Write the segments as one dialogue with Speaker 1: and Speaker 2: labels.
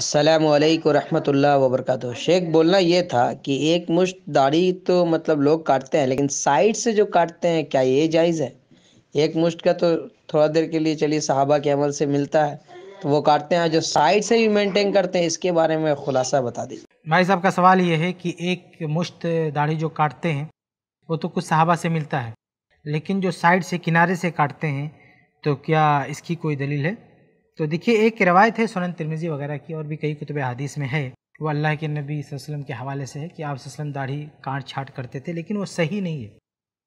Speaker 1: अस्सलाम वालेकुम रहमतुल्लाह वबरकत शेख बोलना ये था कि एक मुश्त दाढ़ी तो मतलब लोग काटते हैं लेकिन साइड से जो काटते हैं क्या ये जायज़ है एक मुश्त का तो थोड़ा देर के लिए चलिए सहाबा के अमल से मिलता है तो वो काटते हैं जो साइड से भी मेंटेन करते हैं इसके बारे में खुलासा बता दीजिए भाई साहब का सवाल ये है कि एक मुश्त दाढ़ी जो काटते हैं वो तो कुछ सहाबा से मिलता है लेकिन जो साइड से किनारे से काटते हैं तो क्या इसकी कोई दलील है तो देखिए एक रवायत है सोनन तिरमिजी वगैरह की और भी कई कुतब हदीस में है वो अल्लाह के नबी वसल्लम के हवाले से है कि आप वसल्लम दाढ़ी काट छाट करते थे लेकिन वो सही नहीं है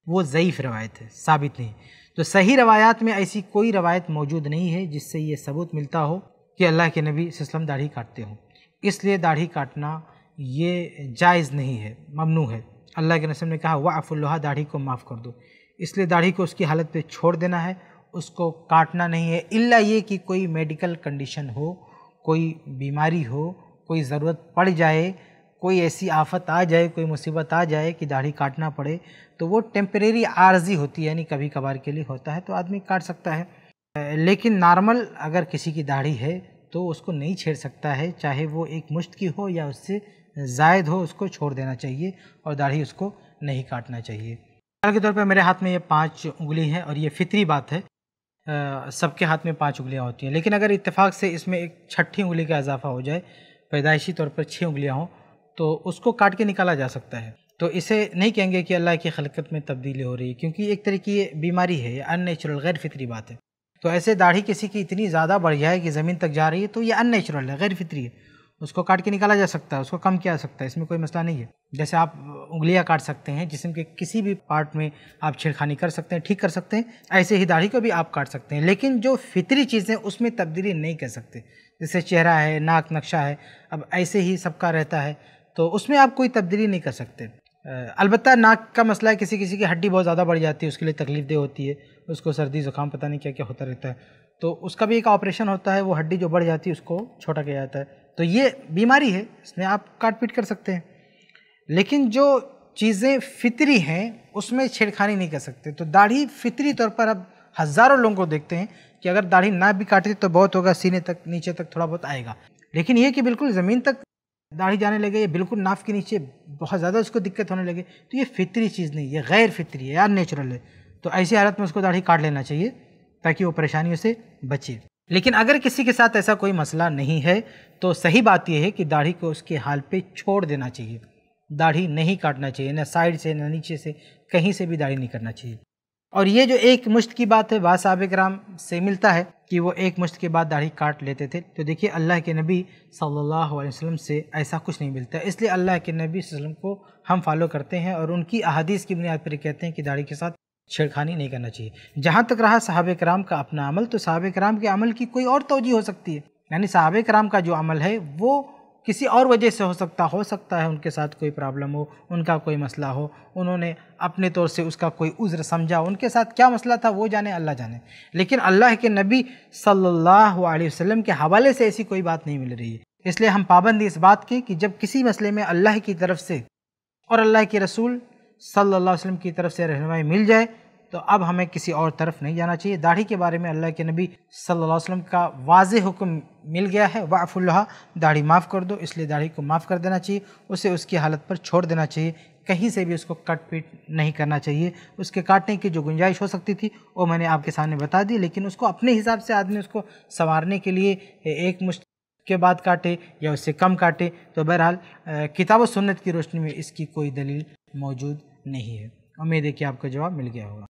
Speaker 1: वो ज़यीफ़ रवायत है साबित नहीं तो सही रवायात में ऐसी कोई रवायत मौजूद नहीं है जिससे ये सबूत मिलता हो कि अल्लाह के नबी वसल्लम दाढ़ी काटते हों इसलिए दाढ़ी काटना ये जायज़ नहीं है ममनू है अल्लाह के नसम ने कहा वाह अफुल्ल दाढ़ी को माफ़ कर दो इसलिए दाढ़ी को उसकी हालत पे छोड़ देना है उसको काटना नहीं है इल्ला ये कि कोई मेडिकल कंडीशन हो कोई बीमारी हो कोई ज़रूरत पड़ जाए कोई ऐसी आफत आ जाए कोई मुसीबत आ जाए कि दाढ़ी काटना पड़े तो वो टेम्परेरी आर्जी होती है यानी कभी कभार के लिए होता है तो आदमी काट सकता है लेकिन नॉर्मल अगर किसी की दाढ़ी है तो उसको नहीं छेड़ सकता है चाहे वो एक मुश्त की हो या उससे जायद हो उसको छोड़ देना चाहिए और दाढ़ी उसको नहीं काटना चाहिए मिसाल के तौर पर मेरे हाथ में ये पांच उंगली हैं और ये फितरी बात है सबके हाथ में पाँच उंगलियाँ होती हैं लेकिन अगर इत्तेफाक से इसमें एक छठी उंगली का इजाफा हो जाए पैदाइशी तौर पर छः उंगलियाँ हों तो उसको काट के निकाला जा सकता है तो इसे नहीं कहेंगे कि अल्लाह की खलकत में तब्दीली हो रही है क्योंकि एक तरह की बीमारी है यह अननेचुरल गैर फितरी बात है तो ऐसे दाढ़ी किसी की इतनी ज़्यादा बढ़ जाए कि ज़मीन तक जा रही है तो ये अननेचुरल है गैर फितरी है उसको काट के निकाला जा सकता है उसको कम किया जा सकता है इसमें कोई मसला नहीं है जैसे आप उंगलियां काट सकते हैं जिसम के किसी भी पार्ट में आप छेड़खानी कर सकते हैं ठीक कर सकते हैं ऐसे ही दाढ़ी को भी आप काट सकते हैं लेकिन जो फितरी चीज़ें उसमें तब्दीली नहीं कर सकते जैसे चेहरा है नाक नक्शा है अब ऐसे ही सबका रहता है तो उसमें आप कोई तब्दीली नहीं कर सकते अलबत्त नाक का मसला है किसी किसी की हड्डी बहुत ज़्यादा बढ़ जाती है उसके लिए तकलीफ देह होती है उसको सर्दी ज़ुकाम पता नहीं क्या क्या होता रहता है तो उसका भी एक ऑपरेशन होता है वो हड्डी जो बढ़ जाती है उसको छोटा किया जाता है तो ये बीमारी है इसमें आप काट पीट कर सकते हैं लेकिन जो चीज़ें फितरी हैं उसमें छेड़खानी नहीं कर सकते तो दाढ़ी फितरी तौर पर अब हज़ारों लोगों को देखते हैं कि अगर दाढ़ी ना भी काटे तो बहुत होगा सीने तक नीचे तक थोड़ा बहुत आएगा लेकिन ये कि बिल्कुल ज़मीन तक दाढ़ी जाने लगे या बिल्कुल नाफ के नीचे बहुत ज़्यादा उसको दिक्कत होने लगे तो ये फितरी चीज़ नहीं ये गैर फितरी है या नेचुरल है तो ऐसी हालत में उसको दाढ़ी काट लेना चाहिए ताकि वो परेशानियों से बचे लेकिन अगर किसी के साथ ऐसा कोई मसला नहीं है तो सही बात यह है कि दाढ़ी को उसके हाल पे छोड़ देना चाहिए दाढ़ी नहीं काटना चाहिए ना साइड से ना नीचे से कहीं से भी दाढ़ी नहीं करना चाहिए और ये जो एक मुश्त की बात है बाद साहब कराम से मिलता है कि वो एक मुश्त के बाद दाढ़ी काट लेते थे तो देखिए अल्लाह के नबी सल्लल्लाहु अलैहि वसल्लम से ऐसा कुछ नहीं मिलता इसलिए अल्लाह के नबी वसल्लम को हम फॉलो करते हैं और उनकी अहदीस की बुनियाद पर कहते हैं कि दाढ़ी के साथ छेड़खानी नहीं करना चाहिए जहाँ तक रहा साहब कराम का अपना अमल तो साहब कराम के अमल की कोई और तोजी हो सकती है यानी साहब कराम का जो अमल है वो किसी और वजह से हो सकता हो सकता है उनके साथ कोई प्रॉब्लम हो उनका कोई मसला हो उन्होंने अपने तौर से उसका कोई उज़्र समझा उनके साथ क्या मसला था वो जाने अल्लाह जाने लेकिन अल्लाह के नबी सल्लल्लाहु अलैहि वसल्लम के हवाले से ऐसी कोई बात नहीं मिल रही है इसलिए हम पाबंदी इस बात की कि जब किसी मसले में अल्लाह की तरफ से और अल्लाह के रसूल सल्लल्लाहु अलैहि वसल्लम की तरफ से रहनुमाई मिल जाए तो अब हमें किसी और तरफ नहीं जाना चाहिए दाढ़ी के बारे में अल्लाह के नबी सल्लल्लाहु अलैहि वसल्लम का वाज हुक्म मिल गया है वाफुल्ला दाढ़ी माफ़ कर दो इसलिए दाढ़ी को माफ़ कर देना चाहिए उसे उसकी हालत पर छोड़ देना चाहिए कहीं से भी उसको कट पीट नहीं करना चाहिए उसके काटने की जो गुंजाइश हो सकती थी वो मैंने आपके सामने बता दी लेकिन उसको अपने हिसाब से आदमी उसको संवारने के लिए एक मुश्त के बाद काटे या उससे कम काटे तो बहरहाल किताब सुन्नत की रोशनी में इसकी कोई दलील मौजूद नहीं है उम्मीद है कि आपका जवाब मिल गया होगा